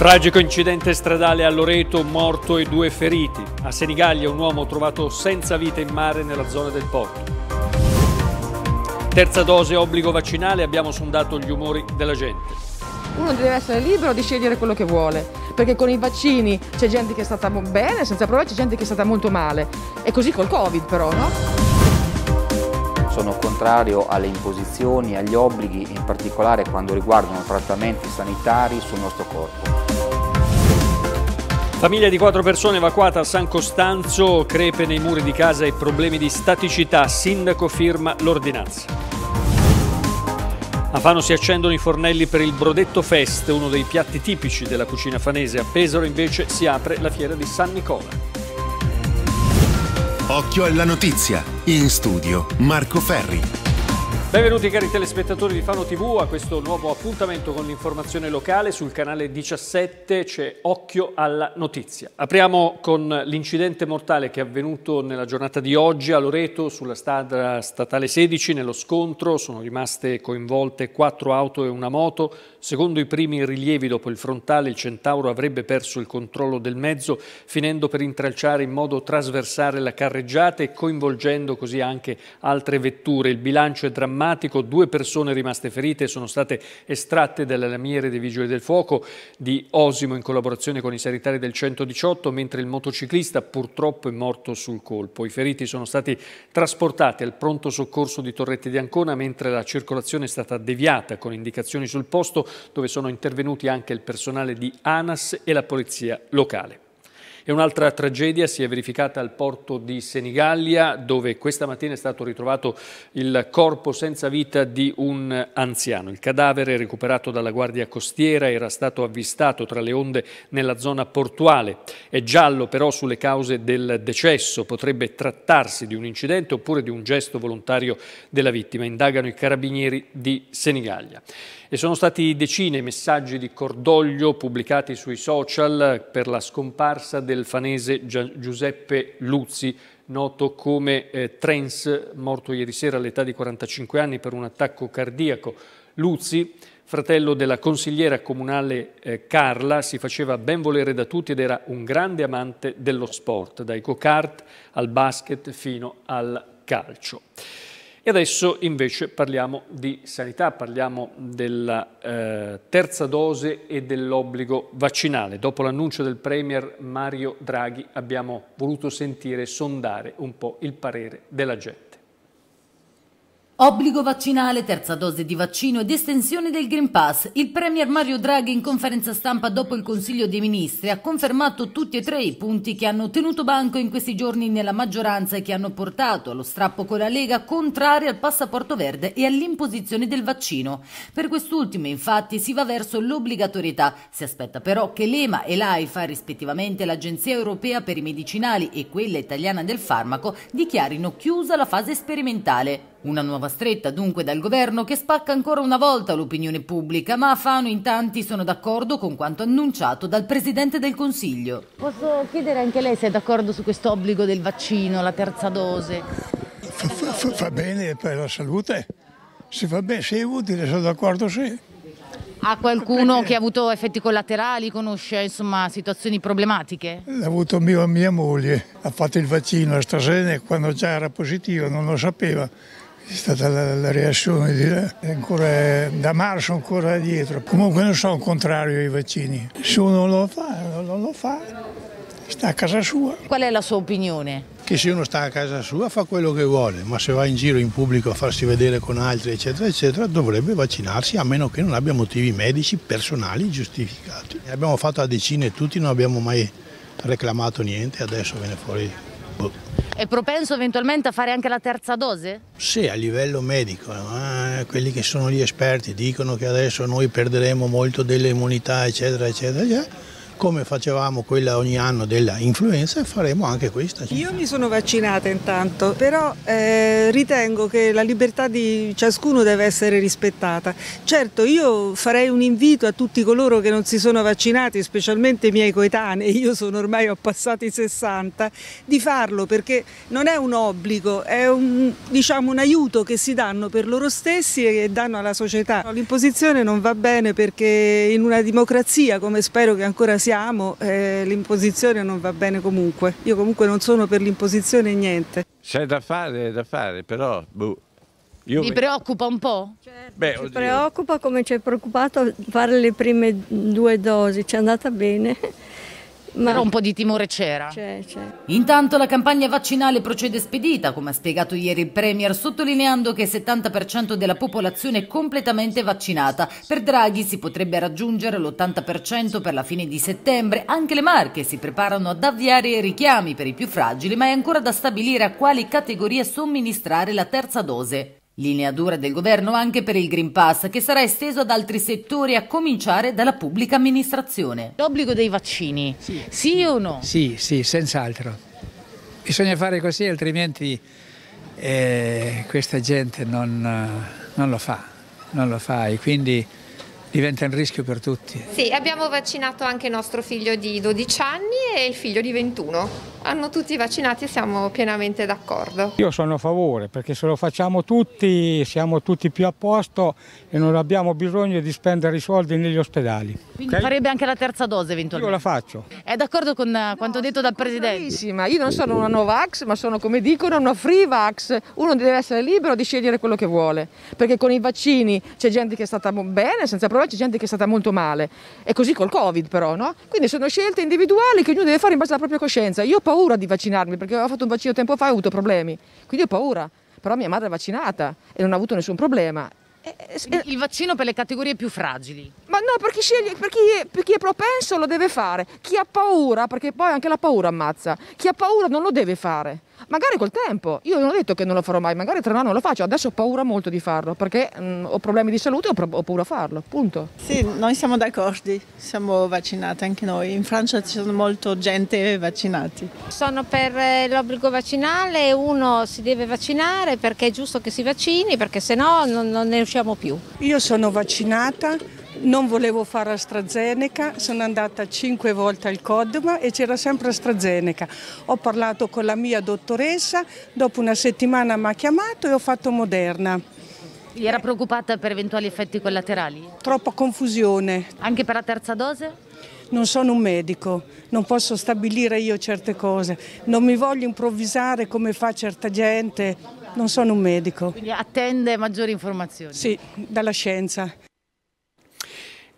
Tragico incidente stradale a Loreto, morto e due feriti. A Senigallia un uomo trovato senza vita in mare nella zona del porto. Terza dose obbligo vaccinale, abbiamo sondato gli umori della gente. Uno deve essere libero di scegliere quello che vuole, perché con i vaccini c'è gente che è stata bene, senza prove c'è gente che è stata molto male. E così col Covid però, no? sono contrario alle imposizioni, agli obblighi, in particolare quando riguardano trattamenti sanitari sul nostro corpo. Famiglia di quattro persone evacuata a San Costanzo, crepe nei muri di casa e problemi di staticità. Sindaco firma l'ordinanza. A Fano si accendono i fornelli per il Brodetto Fest, uno dei piatti tipici della cucina fanese. A Pesaro invece si apre la fiera di San Nicola. Occhio alla notizia. In studio Marco Ferri. Benvenuti cari telespettatori di Fano TV a questo nuovo appuntamento con l'informazione locale. Sul canale 17 c'è Occhio alla notizia. Apriamo con l'incidente mortale che è avvenuto nella giornata di oggi a Loreto sulla strada statale 16. Nello scontro sono rimaste coinvolte quattro auto e una moto. Secondo i primi rilievi dopo il frontale il Centauro avrebbe perso il controllo del mezzo finendo per intralciare in modo trasversale la carreggiata e coinvolgendo così anche altre vetture. Il bilancio è drammatico drammatico, due persone rimaste ferite sono state estratte dalle lamiere dei Vigili del Fuoco di Osimo in collaborazione con i sanitari del 118, mentre il motociclista purtroppo è morto sul colpo. I feriti sono stati trasportati al pronto soccorso di Torrette di Ancona, mentre la circolazione è stata deviata con indicazioni sul posto dove sono intervenuti anche il personale di ANAS e la polizia locale. E un'altra tragedia si è verificata al porto di Senigallia dove questa mattina è stato ritrovato il corpo senza vita di un anziano. Il cadavere recuperato dalla Guardia Costiera era stato avvistato tra le onde nella zona portuale. È giallo però sulle cause del decesso. Potrebbe trattarsi di un incidente oppure di un gesto volontario della vittima. Indagano i carabinieri di Senigallia. E sono stati decine i messaggi di cordoglio pubblicati sui social per la scomparsa del del fanese Giuseppe Luzzi, noto come eh, Trens, morto ieri sera all'età di 45 anni per un attacco cardiaco. Luzzi, fratello della consigliera comunale eh, Carla, si faceva ben volere da tutti ed era un grande amante dello sport, dai go-kart al basket fino al calcio. E adesso invece parliamo di sanità, parliamo della eh, terza dose e dell'obbligo vaccinale. Dopo l'annuncio del Premier Mario Draghi abbiamo voluto sentire e sondare un po' il parere della gente. Obbligo vaccinale, terza dose di vaccino ed estensione del Green Pass. Il Premier Mario Draghi in conferenza stampa dopo il Consiglio dei Ministri ha confermato tutti e tre i punti che hanno tenuto banco in questi giorni nella maggioranza e che hanno portato allo strappo con la Lega contraria al passaporto verde e all'imposizione del vaccino. Per quest'ultimo infatti si va verso l'obbligatorietà. Si aspetta però che l'EMA e l'AIFA, rispettivamente l'Agenzia Europea per i Medicinali e quella italiana del farmaco, dichiarino chiusa la fase sperimentale. Una nuova stretta dunque dal governo che spacca ancora una volta l'opinione pubblica, ma a Fano in tanti sono d'accordo con quanto annunciato dal Presidente del Consiglio. Posso chiedere anche lei se è d'accordo su questo obbligo del vaccino, la terza dose? Fa, fa, fa bene per la salute, se, fa bene, se è utile sono d'accordo sì. Ha qualcuno che ha avuto effetti collaterali, conosce insomma, situazioni problematiche? L'ha avuto mio, mia moglie, ha fatto il vaccino a AstraZeneca quando già era positivo, non lo sapeva è stata la, la reazione di, eh, ancora eh, da marzo ancora dietro. Comunque non sono contrario ai vaccini. Se uno lo fa, non lo fa, sta a casa sua. Qual è la sua opinione? Che se uno sta a casa sua fa quello che vuole, ma se va in giro in pubblico a farsi vedere con altri, eccetera, eccetera, dovrebbe vaccinarsi a meno che non abbia motivi medici personali giustificati. Ne abbiamo fatto a decine tutti, non abbiamo mai reclamato niente, adesso viene fuori è propenso eventualmente a fare anche la terza dose? Sì, a livello medico. Eh, quelli che sono gli esperti dicono che adesso noi perderemo molto dell'immunità, eccetera, eccetera, eccetera come facevamo quella ogni anno della influenza e faremo anche questa. Io mi sono vaccinata intanto, però eh, ritengo che la libertà di ciascuno deve essere rispettata. Certo, io farei un invito a tutti coloro che non si sono vaccinati, specialmente i miei coetanei, io sono ormai ho passato i 60, di farlo perché non è un obbligo, è un, diciamo, un aiuto che si danno per loro stessi e danno alla società. L'imposizione non va bene perché in una democrazia, come spero che ancora sia siamo, eh, l'imposizione non va bene comunque. Io comunque non sono per l'imposizione niente. C'è da fare, da fare, però... Boh. Io Mi preoccupa un po'? Certo, Beh, ci oddio. preoccupa come ci è preoccupato fare le prime due dosi, ci è andata bene. Ma... un po' di timore c'era. C'è, c'è. Intanto la campagna vaccinale procede spedita, come ha spiegato ieri il Premier, sottolineando che il 70% della popolazione è completamente vaccinata. Per Draghi si potrebbe raggiungere l'80% per la fine di settembre. Anche le marche si preparano ad avviare i richiami per i più fragili, ma è ancora da stabilire a quali categorie somministrare la terza dose. Linea dura del governo anche per il Green Pass, che sarà esteso ad altri settori, a cominciare dalla pubblica amministrazione. L'obbligo dei vaccini, sì, sì o no? Sì, sì, senz'altro. Bisogna fare così, altrimenti eh, questa gente non, eh, non, lo fa, non lo fa e quindi diventa un rischio per tutti. Sì, abbiamo vaccinato anche nostro figlio di 12 anni e il figlio di 21 hanno tutti vaccinati e siamo pienamente d'accordo. Io sono a favore perché se lo facciamo tutti siamo tutti più a posto e non abbiamo bisogno di spendere i soldi negli ospedali. Quindi okay? farebbe anche la terza dose eventualmente? Io la faccio. È d'accordo con eh, quanto no, detto dal Presidente? Io non sono una Novax ma sono come dicono una Free Vax, uno deve essere libero di scegliere quello che vuole perché con i vaccini c'è gente che è stata bene, senza prova c'è gente che è stata molto male e così col Covid però no? Quindi sono scelte individuali che ognuno deve fare in base alla propria coscienza. Io paura di vaccinarmi perché ho fatto un vaccino tempo fa e ho avuto problemi, quindi ho paura. Però mia madre è vaccinata e non ha avuto nessun problema. il vaccino per le categorie più fragili. Ma no, per chi, sceglie, per, chi è, per chi, è, propenso lo deve fare. Chi ha paura, perché poi anche la paura ammazza, chi ha paura non lo deve fare magari col tempo. Io non ho detto che non lo farò mai, magari tra un anno lo faccio, adesso ho paura molto di farlo perché mh, mm, ho problemi di salute e ho, ho, paura a farlo, punto. Sì, noi siamo d'accordo, siamo vaccinati anche noi, in Francia ci sono molto gente vaccinati. Sono per eh, l'obbligo vaccinale, uno si deve vaccinare perché è giusto che si vaccini perché se no non, non ne usciamo più. Io sono vaccinata non volevo fare AstraZeneca, sono andata cinque volte al Codma e c'era sempre AstraZeneca. Ho parlato con la mia dottoressa, dopo una settimana mi ha chiamato e ho fatto Moderna. Gli era preoccupata per eventuali effetti collaterali? Troppa confusione. Anche per la terza dose? Non sono un medico, non posso stabilire io certe cose, non mi voglio improvvisare come fa certa gente, non sono un medico. Quindi attende maggiori informazioni? Sì, dalla scienza.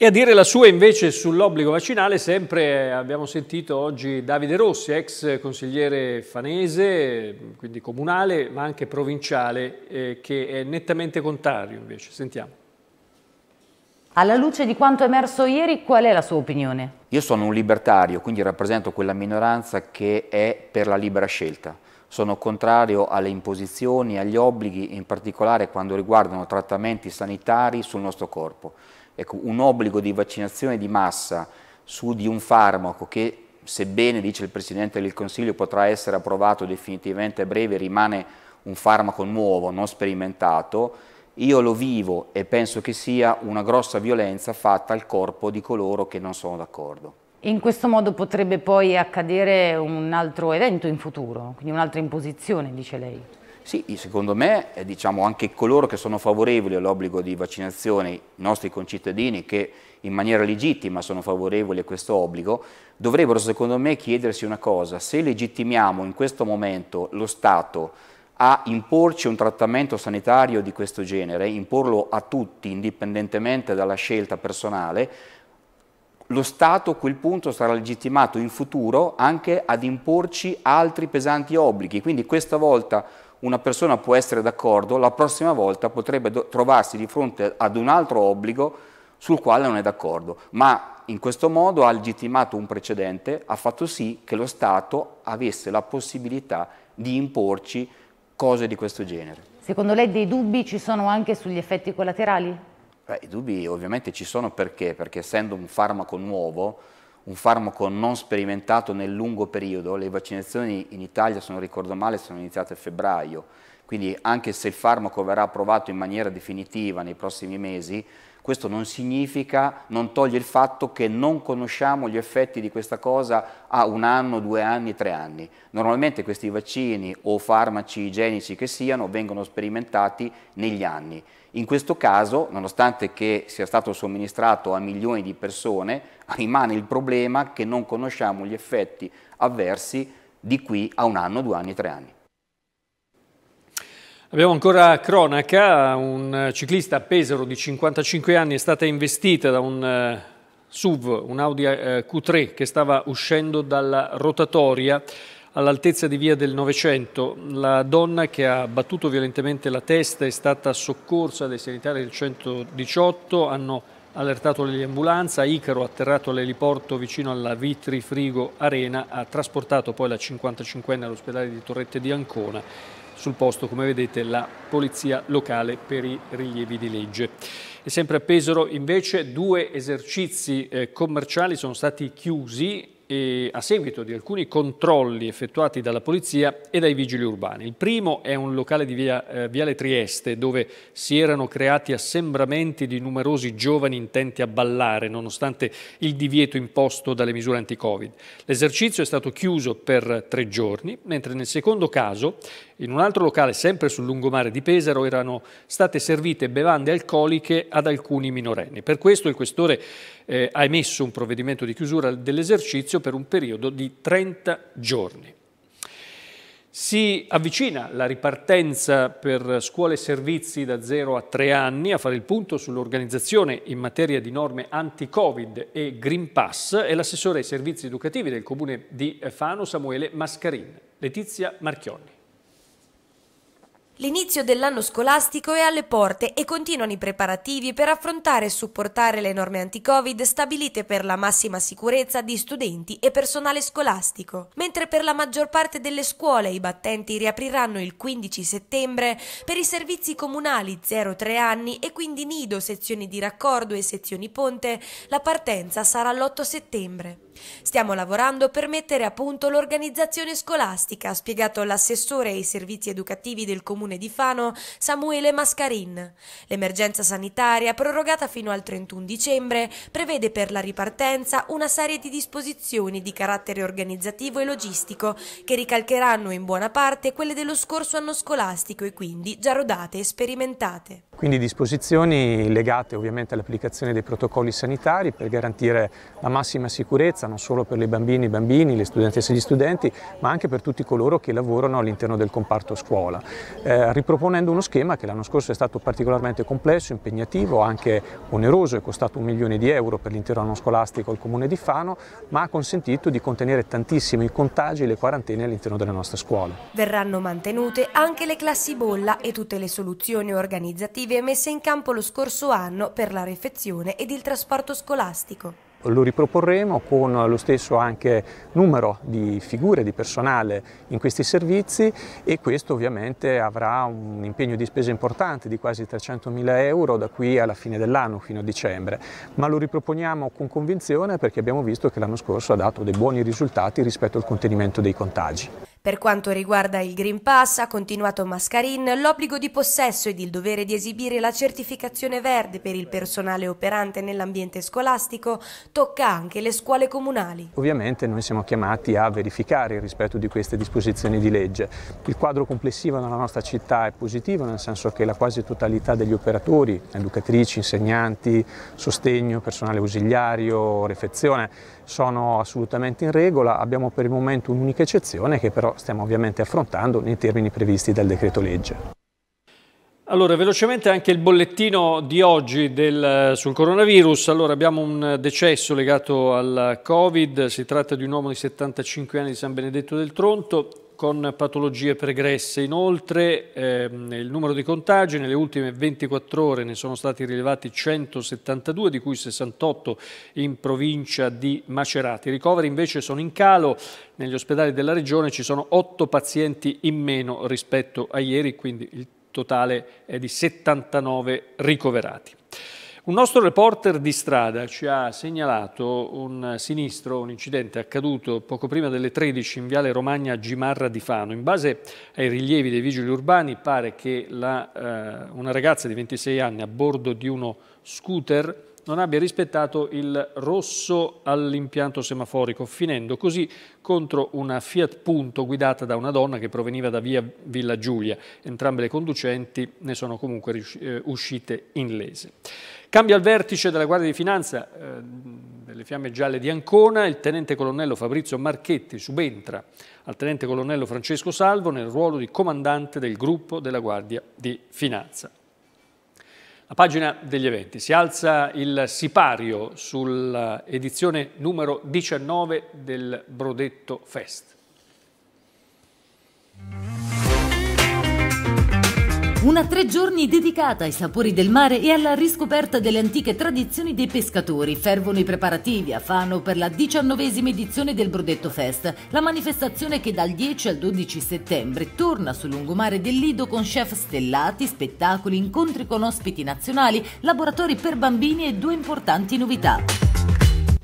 E a dire la sua invece sull'obbligo vaccinale, sempre eh, abbiamo sentito oggi Davide Rossi, ex consigliere fanese, quindi comunale, ma anche provinciale, eh, che è nettamente contrario invece. Sentiamo. Alla luce di quanto è emerso ieri, qual è la sua opinione? Io sono un libertario, quindi rappresento quella minoranza che è per la libera scelta. Sono contrario alle imposizioni, agli obblighi, in particolare quando riguardano trattamenti sanitari sul nostro corpo Ecco, un obbligo di vaccinazione di massa su di un farmaco che, sebbene, dice il Presidente del Consiglio, potrà essere approvato definitivamente a breve, rimane un farmaco nuovo, non sperimentato, io lo vivo e penso che sia una grossa violenza fatta al corpo di coloro che non sono d'accordo. In questo modo potrebbe poi accadere un altro evento in futuro, quindi un'altra imposizione, dice lei. Sì, secondo me diciamo, anche coloro che sono favorevoli all'obbligo di vaccinazione, i nostri concittadini che in maniera legittima sono favorevoli a questo obbligo, dovrebbero secondo me chiedersi una cosa, se legittimiamo in questo momento lo Stato a imporci un trattamento sanitario di questo genere, imporlo a tutti indipendentemente dalla scelta personale, lo Stato a quel punto sarà legittimato in futuro anche ad imporci altri pesanti obblighi, quindi questa volta una persona può essere d'accordo, la prossima volta potrebbe trovarsi di fronte ad un altro obbligo sul quale non è d'accordo, ma in questo modo ha legittimato un precedente, ha fatto sì che lo Stato avesse la possibilità di imporci cose di questo genere. Secondo lei dei dubbi ci sono anche sugli effetti collaterali? Beh, I dubbi ovviamente ci sono perché? Perché essendo un farmaco nuovo un farmaco non sperimentato nel lungo periodo, le vaccinazioni in Italia, se non ricordo male, sono iniziate a febbraio, quindi anche se il farmaco verrà approvato in maniera definitiva nei prossimi mesi, questo non significa, non toglie il fatto che non conosciamo gli effetti di questa cosa a un anno, due anni, tre anni. Normalmente questi vaccini o farmaci igienici che siano vengono sperimentati negli anni. In questo caso, nonostante che sia stato somministrato a milioni di persone, rimane il problema che non conosciamo gli effetti avversi di qui a un anno, due anni, tre anni. Abbiamo ancora cronaca, un eh, ciclista a Pesaro di 55 anni è stata investita da un eh, SUV, un Audi eh, Q3 che stava uscendo dalla rotatoria all'altezza di via del Novecento. La donna che ha battuto violentemente la testa è stata soccorsa dai sanitari del 118, hanno allertato l'ambulanza, Icaro atterrato all'eliporto vicino alla Vitri Frigo Arena ha trasportato poi la 55enne all'ospedale di Torrette di Ancona sul posto, come vedete, la polizia locale per i rilievi di legge. E sempre a Pesaro invece due esercizi eh, commerciali sono stati chiusi eh, a seguito di alcuni controlli effettuati dalla polizia e dai vigili urbani. Il primo è un locale di via, eh, Viale Trieste dove si erano creati assembramenti di numerosi giovani intenti a ballare nonostante il divieto imposto dalle misure anti-covid. L'esercizio è stato chiuso per tre giorni, mentre nel secondo caso in un altro locale, sempre sul lungomare di Pesaro, erano state servite bevande alcoliche ad alcuni minorenni. Per questo il questore eh, ha emesso un provvedimento di chiusura dell'esercizio per un periodo di 30 giorni. Si avvicina la ripartenza per scuole e servizi da 0 a 3 anni a fare il punto sull'organizzazione in materia di norme anti-Covid e Green Pass è l'assessore ai servizi educativi del comune di Fano Samuele Mascarin, Letizia Marchionni. L'inizio dell'anno scolastico è alle porte e continuano i preparativi per affrontare e supportare le norme anti-Covid stabilite per la massima sicurezza di studenti e personale scolastico. Mentre per la maggior parte delle scuole i battenti riapriranno il 15 settembre, per i servizi comunali 0-3 anni e quindi nido, sezioni di raccordo e sezioni ponte, la partenza sarà l'8 settembre. Stiamo lavorando per mettere a punto l'organizzazione scolastica, ha spiegato l'assessore ai servizi educativi del comune comune di Fano Samuele Mascarin. L'emergenza sanitaria, prorogata fino al 31 dicembre, prevede per la ripartenza una serie di disposizioni di carattere organizzativo e logistico che ricalcheranno in buona parte quelle dello scorso anno scolastico e quindi già rodate e sperimentate. Quindi disposizioni legate ovviamente all'applicazione dei protocolli sanitari per garantire la massima sicurezza non solo per le bambine e i bambini, le studentesse e gli studenti, ma anche per tutti coloro che lavorano all'interno del comparto scuola. Eh, riproponendo uno schema che l'anno scorso è stato particolarmente complesso, impegnativo, anche oneroso, è costato un milione di euro per l'intero anno scolastico al comune di Fano, ma ha consentito di contenere tantissimo i contagi e le quarantene all'interno delle nostre scuole. Verranno mantenute anche le classi bolla e tutte le soluzioni organizzative messe in campo lo scorso anno per la refezione ed il trasporto scolastico lo riproporremo con lo stesso anche numero di figure di personale in questi servizi e questo ovviamente avrà un impegno di spesa importante di quasi 300.000 euro da qui alla fine dell'anno, fino a dicembre, ma lo riproponiamo con convinzione perché abbiamo visto che l'anno scorso ha dato dei buoni risultati rispetto al contenimento dei contagi. Per quanto riguarda il Green Pass, ha continuato Mascarin, l'obbligo di possesso ed il dovere di esibire la certificazione verde per il personale operante nell'ambiente scolastico tocca anche le scuole comunali. Ovviamente noi siamo chiamati a verificare il rispetto di queste disposizioni di legge. Il quadro complessivo nella nostra città è positivo, nel senso che la quasi totalità degli operatori, educatrici, insegnanti, sostegno, personale ausiliario, refezione, sono assolutamente in regola. Abbiamo per il momento un'unica eccezione che però stiamo ovviamente affrontando nei termini previsti dal decreto legge. Allora, velocemente anche il bollettino di oggi del, eh, sul coronavirus. Allora, abbiamo un decesso legato al Covid, si tratta di un uomo di 75 anni di San Benedetto del Tronto, con patologie pregresse. Inoltre ehm, il numero di contagi nelle ultime 24 ore ne sono stati rilevati 172, di cui 68 in provincia di Macerati. I ricoveri invece sono in calo, negli ospedali della regione ci sono 8 pazienti in meno rispetto a ieri, quindi il totale è di 79 ricoverati. Un nostro reporter di strada ci ha segnalato un sinistro, un incidente accaduto poco prima delle 13 in Viale Romagna Gimarra di Fano. In base ai rilievi dei vigili urbani pare che la, eh, una ragazza di 26 anni a bordo di uno scooter non abbia rispettato il rosso all'impianto semaforico, finendo così contro una Fiat Punto guidata da una donna che proveniva da via Villa Giulia. Entrambe le conducenti ne sono comunque eh, uscite in lese. Cambia il vertice della Guardia di Finanza eh, delle Fiamme Gialle di Ancona, il tenente colonnello Fabrizio Marchetti subentra al tenente colonnello Francesco Salvo nel ruolo di comandante del gruppo della Guardia di Finanza. A pagina degli eventi si alza il sipario sull'edizione numero 19 del Brodetto Fest. Una tre giorni dedicata ai sapori del mare e alla riscoperta delle antiche tradizioni dei pescatori. Fervono i preparativi a Fano per la diciannovesima edizione del Brudetto Fest, la manifestazione che dal 10 al 12 settembre torna sul lungomare del Lido con chef stellati, spettacoli, incontri con ospiti nazionali, laboratori per bambini e due importanti novità.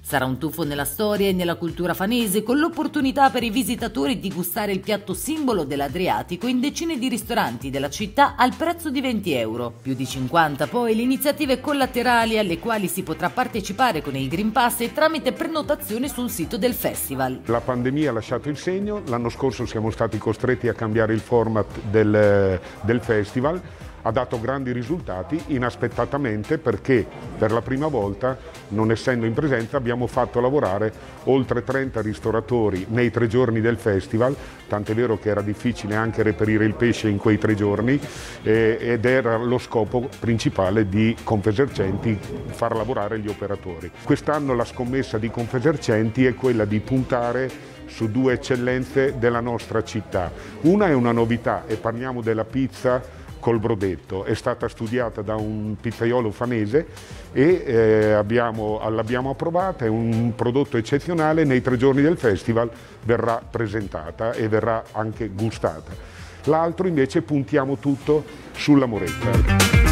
Sarà un tuffo nella storia e nella cultura fanese con l'opportunità per i visitatori di gustare il piatto simbolo dell'Adriatico in decine di ristoranti della città al prezzo di 20 euro. Più di 50 poi le iniziative collaterali alle quali si potrà partecipare con il Green Pass e tramite prenotazione sul sito del festival. La pandemia ha lasciato il segno, l'anno scorso siamo stati costretti a cambiare il format del, del festival ha dato grandi risultati inaspettatamente perché per la prima volta non essendo in presenza, abbiamo fatto lavorare oltre 30 ristoratori nei tre giorni del festival, tant'è vero che era difficile anche reperire il pesce in quei tre giorni eh, ed era lo scopo principale di Confesercenti far lavorare gli operatori. Quest'anno la scommessa di Confesercenti è quella di puntare su due eccellenze della nostra città. Una è una novità e parliamo della pizza col brodetto. È stata studiata da un pizzaiolo fanese e eh, l'abbiamo approvata, è un prodotto eccezionale, nei tre giorni del festival verrà presentata e verrà anche gustata. L'altro invece puntiamo tutto sulla moretta.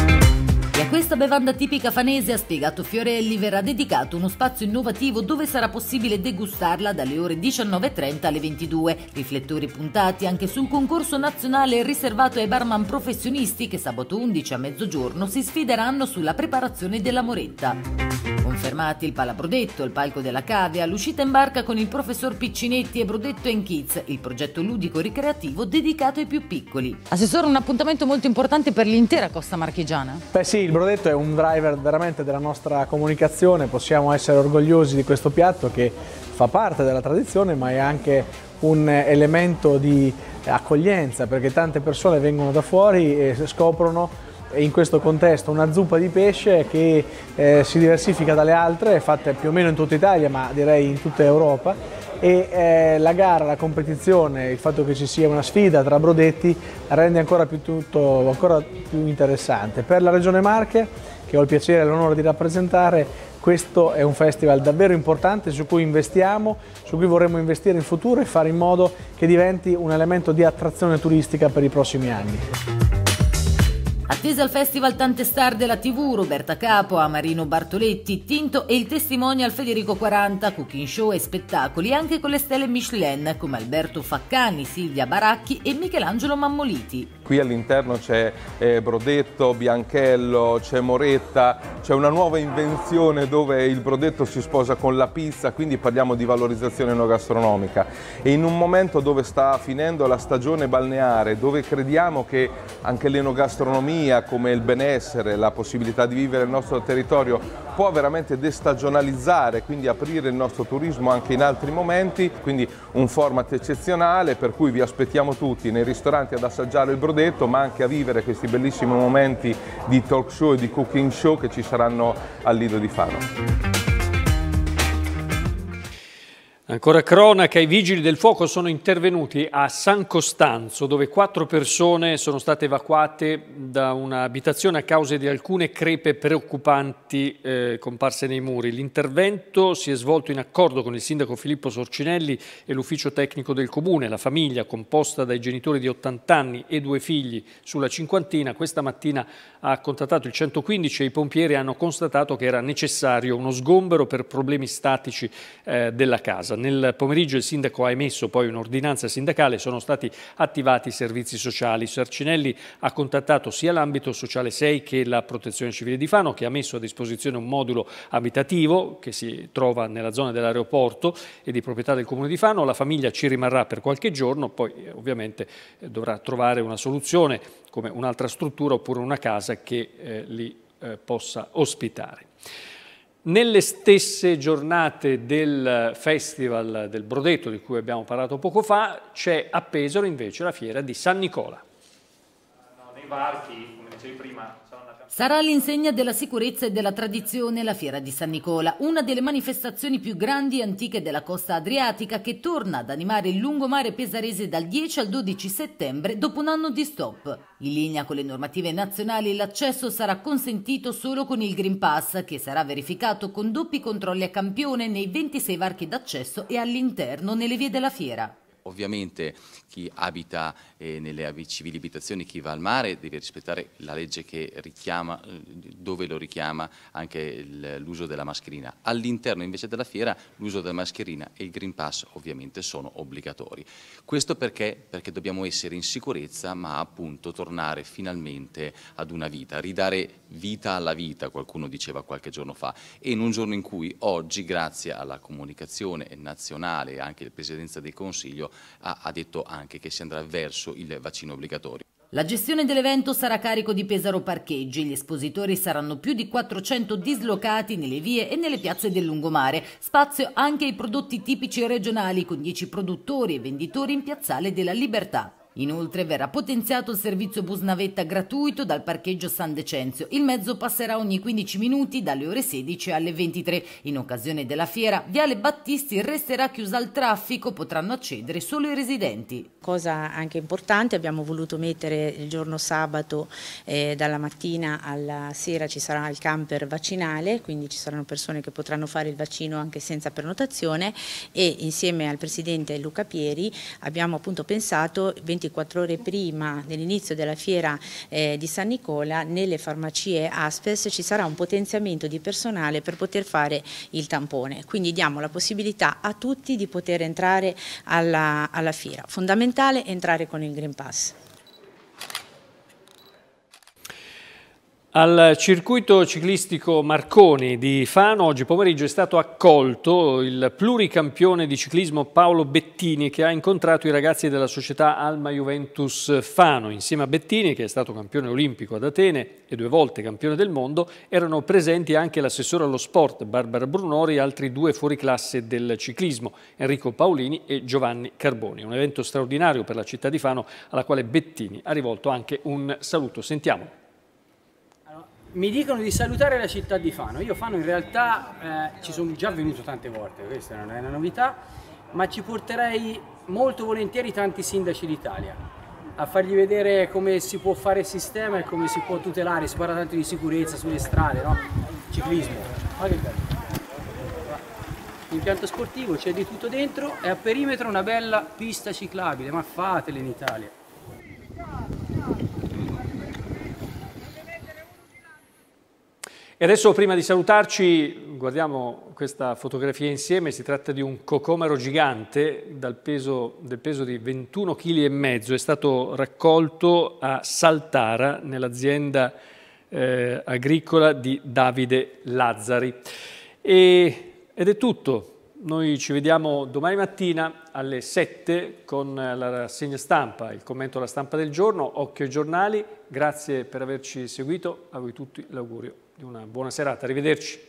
E a questa bevanda tipica fanese, ha spiegato Fiorelli, verrà dedicato uno spazio innovativo dove sarà possibile degustarla dalle ore 19.30 alle 22. Riflettori puntati anche sul concorso nazionale riservato ai barman professionisti che sabato 11 a mezzogiorno si sfideranno sulla preparazione della moretta. Confermati il Palabrodetto, il Palco della Cavea, l'uscita in barca con il professor Piccinetti e Brodetto Kids, il progetto ludico ricreativo dedicato ai più piccoli. Assessore, un appuntamento molto importante per l'intera costa marchigiana. Beh sì, il brodetto è un driver veramente della nostra comunicazione, possiamo essere orgogliosi di questo piatto che fa parte della tradizione ma è anche un elemento di accoglienza perché tante persone vengono da fuori e scoprono in questo contesto una zuppa di pesce che eh, si diversifica dalle altre, fatte più o meno in tutta Italia ma direi in tutta Europa e eh, la gara, la competizione, il fatto che ci sia una sfida tra brodetti rende ancora più, tutto, ancora più interessante. Per la Regione Marche, che ho il piacere e l'onore di rappresentare, questo è un festival davvero importante su cui investiamo, su cui vorremmo investire in futuro e fare in modo che diventi un elemento di attrazione turistica per i prossimi anni. Attesa al Festival tante star della TV, Roberta Capo, Amarino Bartoletti, Tinto e il testimonial Federico 40, cooking show e spettacoli anche con le stelle Michelin come Alberto Faccani, Silvia Baracchi e Michelangelo Mammoliti qui all'interno c'è eh, Brodetto, Bianchello, c'è Moretta, c'è una nuova invenzione dove il Brodetto si sposa con la pizza, quindi parliamo di valorizzazione no gastronomica. E in un momento dove sta finendo la stagione balneare, dove crediamo che anche l'enogastronomia come il benessere, la possibilità di vivere il nostro territorio può veramente destagionalizzare, quindi aprire il nostro turismo anche in altri momenti, quindi un format eccezionale per cui vi aspettiamo tutti nei ristoranti ad assaggiare il Brodetto detto, ma anche a vivere questi bellissimi momenti di talk show e di cooking show che ci saranno al Lido di Fano. Ancora cronaca, i vigili del fuoco sono intervenuti a San Costanzo dove quattro persone sono state evacuate da un'abitazione a causa di alcune crepe preoccupanti eh, comparse nei muri. L'intervento si è svolto in accordo con il sindaco Filippo Sorcinelli e l'ufficio tecnico del comune. La famiglia, composta dai genitori di 80 anni e due figli sulla cinquantina, questa mattina ha contattato il 115 e i pompieri hanno constatato che era necessario uno sgombero per problemi statici eh, della casa. Nel pomeriggio il sindaco ha emesso poi un'ordinanza sindacale, sono stati attivati i servizi sociali. Sarcinelli ha contattato sia l'ambito sociale 6 che la protezione civile di Fano che ha messo a disposizione un modulo abitativo che si trova nella zona dell'aeroporto e di proprietà del comune di Fano. La famiglia ci rimarrà per qualche giorno, poi eh, ovviamente eh, dovrà trovare una soluzione come un'altra struttura oppure una casa che eh, li eh, possa ospitare. Nelle stesse giornate del Festival del Brodetto di cui abbiamo parlato poco fa c'è a Pesaro invece la fiera di San Nicola varchi, come dicevi prima, Sarà l'insegna della sicurezza e della tradizione la Fiera di San Nicola, una delle manifestazioni più grandi e antiche della costa adriatica che torna ad animare il lungomare pesarese dal 10 al 12 settembre dopo un anno di stop. In linea con le normative nazionali l'accesso sarà consentito solo con il Green Pass che sarà verificato con doppi controlli a campione nei 26 varchi d'accesso e all'interno nelle vie della fiera. Ovviamente chi abita eh, nelle civili abitazioni chi va al mare deve rispettare la legge che richiama, eh, dove lo richiama anche l'uso della mascherina. All'interno invece della fiera l'uso della mascherina e il Green Pass ovviamente sono obbligatori. Questo perché? Perché dobbiamo essere in sicurezza ma appunto tornare finalmente ad una vita, ridare vita alla vita, qualcuno diceva qualche giorno fa, e in un giorno in cui oggi grazie alla comunicazione nazionale e anche la Presidenza del Consiglio ha, ha detto anche che si andrà verso verso il vaccino obbligatorio. La gestione dell'evento sarà a carico di Pesaro Parcheggi. Gli espositori saranno più di 400 dislocati nelle vie e nelle piazze del lungomare. Spazio anche ai prodotti tipici regionali con 10 produttori e venditori in piazzale della Libertà. Inoltre verrà potenziato il servizio bus navetta gratuito dal parcheggio San Decenzio. Il mezzo passerà ogni 15 minuti dalle ore 16 alle 23. In occasione della fiera, Viale Battisti resterà chiusa al traffico, potranno accedere solo i residenti. Cosa anche importante, abbiamo voluto mettere il giorno sabato eh, dalla mattina alla sera ci sarà il camper vaccinale, quindi ci saranno persone che potranno fare il vaccino anche senza prenotazione e insieme al Presidente Luca Pieri abbiamo appunto pensato 20 24 ore prima dell'inizio della fiera eh, di San Nicola nelle farmacie Aspes ci sarà un potenziamento di personale per poter fare il tampone, quindi diamo la possibilità a tutti di poter entrare alla, alla fiera. Fondamentale entrare con il Green Pass. Al circuito ciclistico Marconi di Fano oggi pomeriggio è stato accolto il pluricampione di ciclismo Paolo Bettini che ha incontrato i ragazzi della società Alma Juventus Fano. Insieme a Bettini, che è stato campione olimpico ad Atene e due volte campione del mondo, erano presenti anche l'assessore allo sport Barbara Brunori e altri due fuoriclasse del ciclismo, Enrico Paolini e Giovanni Carboni. Un evento straordinario per la città di Fano alla quale Bettini ha rivolto anche un saluto. Sentiamo mi dicono di salutare la città di Fano. Io Fano in realtà eh, ci sono già venuto tante volte, questa non è una novità, ma ci porterei molto volentieri tanti sindaci d'Italia a fargli vedere come si può fare il sistema e come si può tutelare, si parla tanto di sicurezza sulle strade, no? ciclismo, guarda che bello. L'impianto sportivo c'è di tutto dentro e a perimetro una bella pista ciclabile, ma fatele in Italia. E adesso prima di salutarci guardiamo questa fotografia insieme, si tratta di un cocomero gigante peso, del peso di 21 kg, è stato raccolto a Saltara nell'azienda eh, agricola di Davide Lazzari. E, ed è tutto, noi ci vediamo domani mattina alle 7 con la rassegna stampa, il commento alla stampa del giorno, occhio ai giornali, grazie per averci seguito, a voi tutti l'augurio di una buona serata, arrivederci.